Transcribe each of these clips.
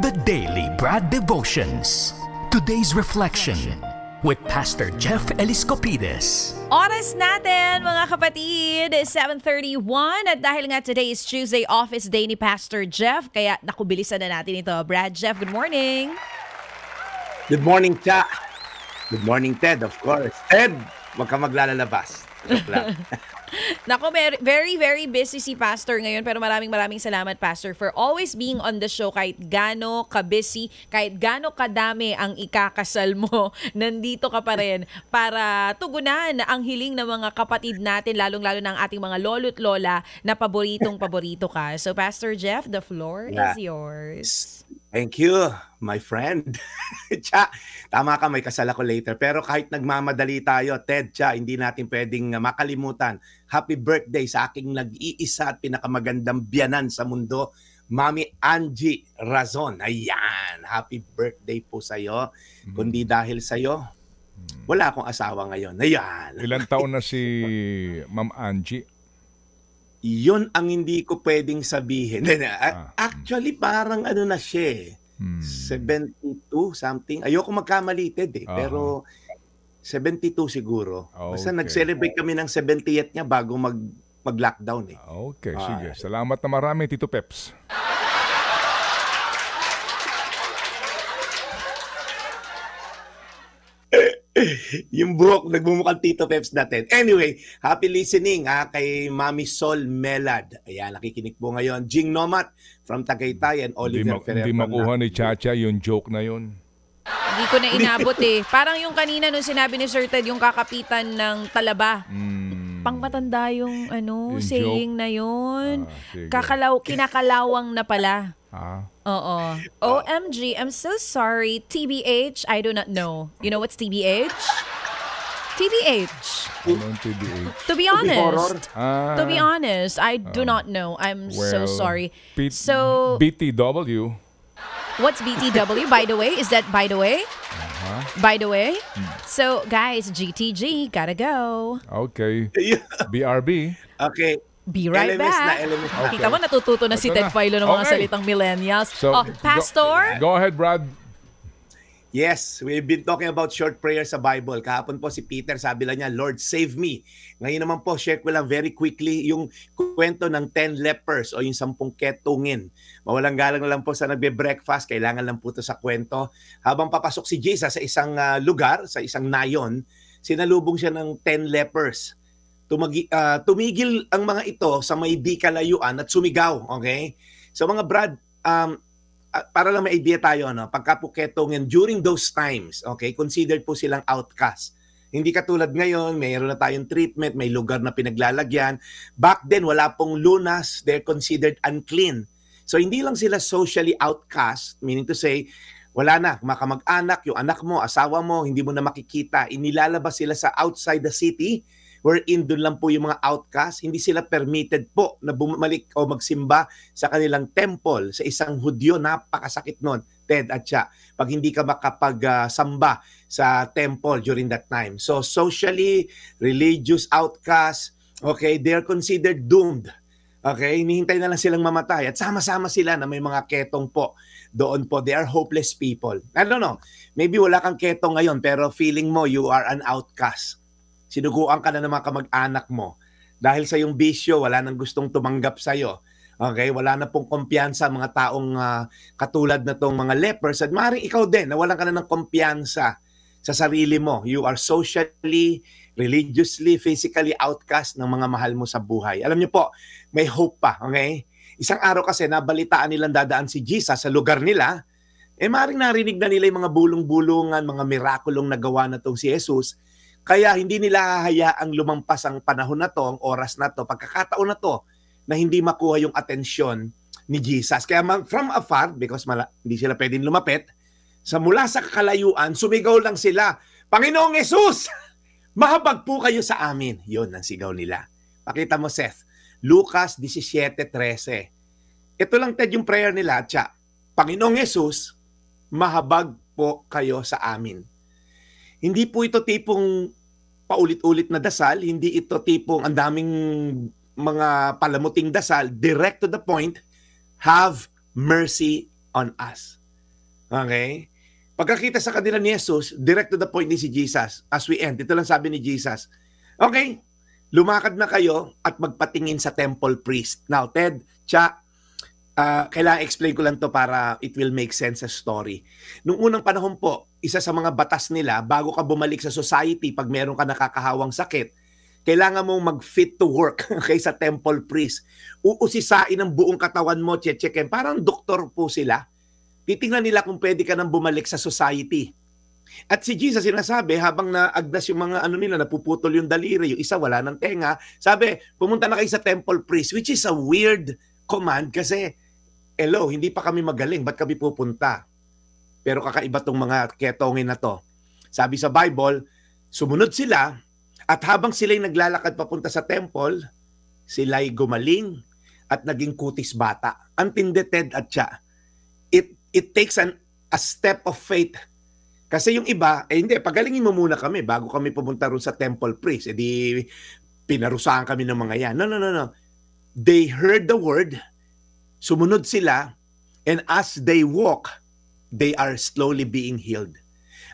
The Daily Brad Devotions. Today's reflection with Pastor Jeff Eliscopides. Oras natin mga kapatid, 7.31 at dahil nga today is Tuesday office day ni Pastor Jeff, kaya nakubilisan na natin ito. Brad, Jeff, good morning. Good morning, Cha. Good morning, Ted, of course. Ted, wag ka maglalabas. Nako, very, very busy si Pastor ngayon. Pero maraming maraming salamat, Pastor, for always being on the show kahit gano ka-busy, kahit gano kadami ang ikakasal mo. Nandito ka pa rin para tugunan ang hiling ng mga kapatid natin, lalong-lalo ng ating mga lolo't lola na paboritong paborito ka. So, Pastor Jeff, the floor yeah. is yours. Thank you, my friend. Cha, tama ka, may kasal ako later. Pero kahit nagmamadali tayo, Ted Cha, hindi natin pwedeng ah, makalimutan. Happy birthday sa aking nag-iisa at pinakamagandang biyanan sa mundo, Mami Angie Razon. Ayan, happy birthday po sa iyo. Mm-hmm. Kundi dahil sa iyo, mm. wala akong asawa ngayon. Ayan. Ilang taon na si Ma'am Angie? Yun ang hindi ko pwedeng sabihin. Ah. Actually, parang ano na siya eh. Hmm. 72 something. Ayoko magkamali, eh. Uh-huh. Pero 72 siguro. Okay. Basta nag-celebrate kami ng 70th niya bago mag mag-lockdown eh. Ah, okay, ah. sige. Salamat na marami, Tito Peps. yung Brook, nagmumukhang Tito Peps natin. Anyway, happy listening ha, ah, kay Mami Sol Melad. Ayan, nakikinig po ngayon. Jing Nomat from Tagaytay and Oliver hindi ma- Ferrer. Hindi makuha ni Chacha yung joke na yun. Hindi ko na inabot eh. Parang yung kanina nung sinabi ni Sir Ted, yung kakapitan ng talaba. Mm. Pangmatanda yung ano, yung saying joke. na yun. Ah, Kakalaw, kinakalawang na pala. Ah. Uh-uh. Uh Oh. OMG, I'm so sorry. TBH, I do not know. You know what's TBH? TBH. TBH? To be honest. To be ah. honest, I do not um, know. I'm so sorry. B- so, BTW. what's BTW, by the way? Is that by the way? Uh-huh. By the way? Hmm. So, guys, GTG, gotta go. Okay. Yeah. BRB. Okay, Be right LMS back. Na, LMS okay. Kita mo, natututo na Ito si Ted Filo ng mga okay. salitang millennials. So, oh, Pastor? Go, go ahead, Brad. Yes, we've been talking about short prayers sa Bible. Kahapon po si Peter, sabi lang niya, Lord, save me. Ngayon naman po, share ko lang very quickly yung kwento ng 10 lepers o yung 10 ketungin. Mawalang galang na lang po sa nagbe-breakfast, kailangan lang po to sa kwento. Habang papasok si Jesus sa isang uh, lugar, sa isang nayon, sinalubong siya ng 10 lepers tumagi, uh, tumigil ang mga ito sa may di kalayuan at sumigaw, okay? So mga Brad, um, ah, para lang may idea tayo, ano, pagka Puketong and during those times, okay, considered po silang outcast. Hindi katulad ngayon, mayroon na tayong treatment, may lugar na pinaglalagyan. Back then, wala pong lunas, they're considered unclean. So hindi lang sila socially outcast, meaning to say, wala na, makamag-anak, yung anak mo, asawa mo, hindi mo na makikita. Inilalabas sila sa outside the city wherein doon lang po yung mga outcast, hindi sila permitted po na bumalik o magsimba sa kanilang temple sa isang Hudyo. Napakasakit nun, Ted at siya, pag hindi ka makapagsamba uh, sa temple during that time. So socially, religious outcast, okay, they're considered doomed Okay, hinihintay na lang silang mamatay at sama-sama sila na may mga ketong po doon po. They are hopeless people. I don't know, maybe wala kang ketong ngayon pero feeling mo you are an outcast. Sinuguan ka na ng mga kamag-anak mo. Dahil sa yung bisyo, wala nang gustong tumanggap sa'yo. Okay, wala na pong kumpiyansa mga taong uh, katulad na tong mga lepers. At maaaring ikaw din, nawalan ka na ng kumpiyansa sa sarili mo. You are socially, religiously, physically outcast ng mga mahal mo sa buhay. Alam niyo po, may hope pa, okay? Isang araw kasi nabalitaan nilang dadaan si Jesus sa lugar nila, eh maring narinig na nila yung mga bulong-bulungan, mga mirakulong nagawa na tong si Jesus. Kaya hindi nila hahayaang lumampas ang panahon na to, ang oras na to, pagkakataon na to, na hindi makuha yung atensyon ni Jesus. Kaya from afar, because mala- hindi sila pwedeng lumapit, sa mula sa kalayuan, sumigaw lang sila, Panginoong Yesus, mahabag po kayo sa amin. Yon ang sigaw nila. Pakita mo, Seth. Lucas 17.13. Ito lang, Ted, yung prayer nila. Tsa, Panginoong Yesus, mahabag po kayo sa amin. Hindi po ito tipong paulit-ulit na dasal. Hindi ito tipong ang daming mga palamuting dasal. Direct to the point, have mercy on us. Okay? Pagkakita sa kanila ni Jesus, direct to the point ni si Jesus as we end. Ito lang sabi ni Jesus. Okay, lumakad na kayo at magpatingin sa temple priest. Now, Ted, Cha, uh, kailangan explain ko lang to para it will make sense sa story. Noong unang panahon po, isa sa mga batas nila, bago ka bumalik sa society, pag meron ka nakakahawang sakit, kailangan mong mag-fit to work kay sa temple priest. Uusisain ang buong katawan mo, che check Parang doktor po sila titingnan nila kung pwede ka nang bumalik sa society. At si Jesus sinasabi habang naagdas yung mga ano nila, napuputol yung daliri, yung isa wala ng tenga, sabi, pumunta na kayo sa temple priest, which is a weird command kasi, hello, hindi pa kami magaling, ba't kami pupunta? Pero kakaiba tong mga ketongin na to. Sabi sa Bible, sumunod sila at habang sila'y naglalakad papunta sa temple, sila'y gumaling at naging kutis bata. Ang tinde Ted at siya. It it takes an a step of faith. Kasi yung iba, eh hindi, pagalingin mo muna kami bago kami pumunta ron sa temple priest. Eh di, pinarusahan kami ng mga yan. No, no, no, no. They heard the word, sumunod sila, and as they walk, they are slowly being healed.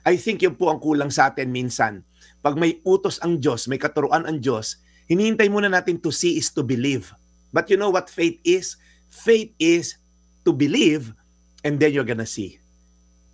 I think yun po ang kulang sa atin minsan. Pag may utos ang Diyos, may katuruan ang Diyos, hinihintay muna natin to see is to believe. But you know what faith is? Faith is to believe and then you're gonna see.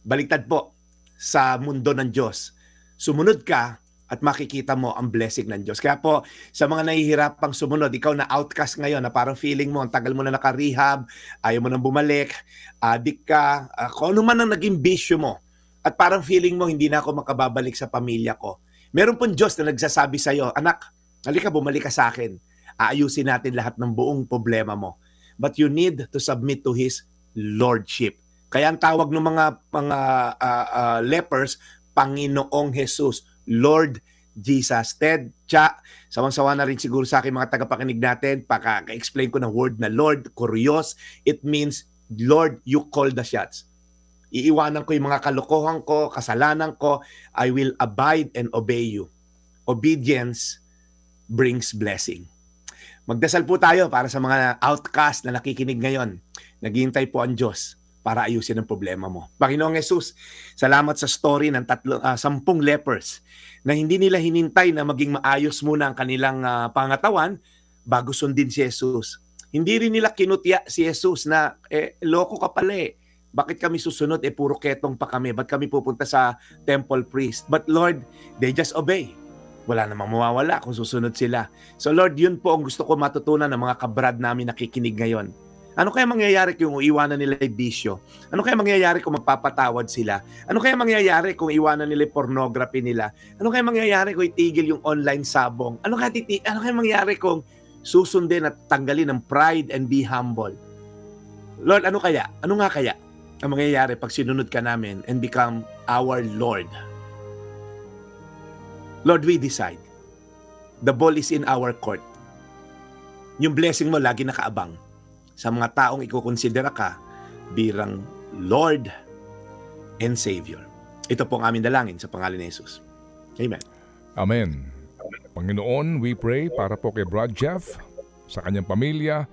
Baliktad po sa mundo ng Diyos. Sumunod ka at makikita mo ang blessing ng Diyos. Kaya po, sa mga nahihirapang sumunod, ikaw na outcast ngayon, na parang feeling mo, ang tagal mo na naka-rehab, ayaw mo nang bumalik, adik ka, uh, kung ano man ang naging bisyo mo, at parang feeling mo, hindi na ako makababalik sa pamilya ko. Meron pong Diyos na nagsasabi sa iyo, anak, halika, bumalik ka sa akin. Aayusin natin lahat ng buong problema mo. But you need to submit to His lordship. Kaya ang tawag ng mga mga uh, uh, lepers, Panginoong Jesus, Lord Jesus. Ted, cha, sawang-sawa na rin siguro sa akin mga tagapakinig natin, paka-explain ko ng word na Lord, curious, it means Lord, you call the shots. Iiwanan ko yung mga kalokohan ko, kasalanan ko. I will abide and obey you. Obedience brings blessing. Magdasal po tayo para sa mga outcast na nakikinig ngayon. Naghihintay po ang Diyos para ayusin ang problema mo. Panginoong Jesus, salamat sa story ng tatlo, uh, sampung lepers na hindi nila hinintay na maging maayos muna ang kanilang uh, pangatawan bago sundin si Jesus. Hindi rin nila kinutya si Jesus na, eh, loko ka pala eh. Bakit kami susunod? Eh, puro ketong pa kami. Ba't kami pupunta sa temple priest? But Lord, they just obey wala namang mawawala kung susunod sila. So Lord, yun po ang gusto ko matutunan ng mga kabrad namin nakikinig ngayon ano kaya mangyayari kung iwanan nila yung bisyo? Ano kaya mangyayari kung magpapatawad sila? Ano kaya mangyayari kung iwanan nila yung pornography nila? Ano kaya mangyayari kung itigil yung online sabong? Ano kaya, titi- ano kaya mangyayari kung susundin at tanggalin ang pride and be humble? Lord, ano kaya? Ano nga kaya ang mangyayari pag sinunod ka namin and become our Lord? Lord, we decide. The ball is in our court. Yung blessing mo lagi nakaabang sa mga taong ikukonsidera ka bilang Lord and Savior. Ito po ang aming dalangin sa pangalan ni Jesus. Amen. Amen. Panginoon, we pray para po kay Brad Jeff, sa kanyang pamilya,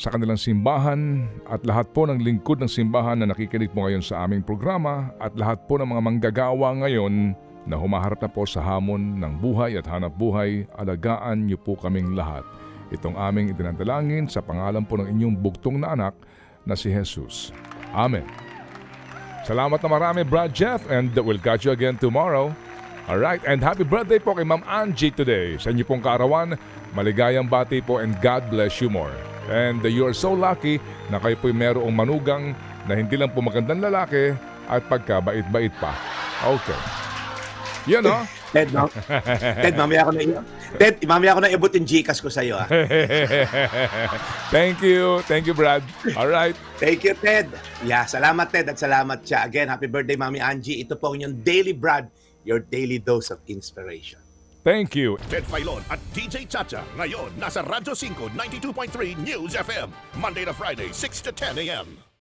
sa kanilang simbahan at lahat po ng lingkod ng simbahan na nakikinig po ngayon sa aming programa at lahat po ng mga manggagawa ngayon na humaharap na po sa hamon ng buhay at hanap buhay, alagaan niyo po kaming lahat. Itong aming idinadalangin sa pangalan po ng inyong bugtong na anak na si Jesus. Amen. Salamat na marami, Brad Jeff, and we'll catch you again tomorrow. Alright, and happy birthday po kay Ma'am Angie today. Sa inyo pong kaarawan, maligayang bati po and God bless you more. And uh, you are so lucky na kayo po'y merong manugang na hindi lang po magandang lalaki at pagkabait-bait pa. Okay. Yun, no? Ted, no? Ted, mamaya ko na yun. Ted, mamaya ko na ibot yung Gcash ko sa'yo, ah. Thank you. Thank you, Brad. All right. Thank you, Ted. Yeah, salamat, Ted, at salamat siya. Again, happy birthday, Mami Angie. Ito po yung Daily Brad, your daily dose of inspiration. Thank you. Ted Filon at DJ Chacha. Ngayon, nasa Radyo 5, 92.3 News FM. Monday to Friday, 6 to 10 a.m.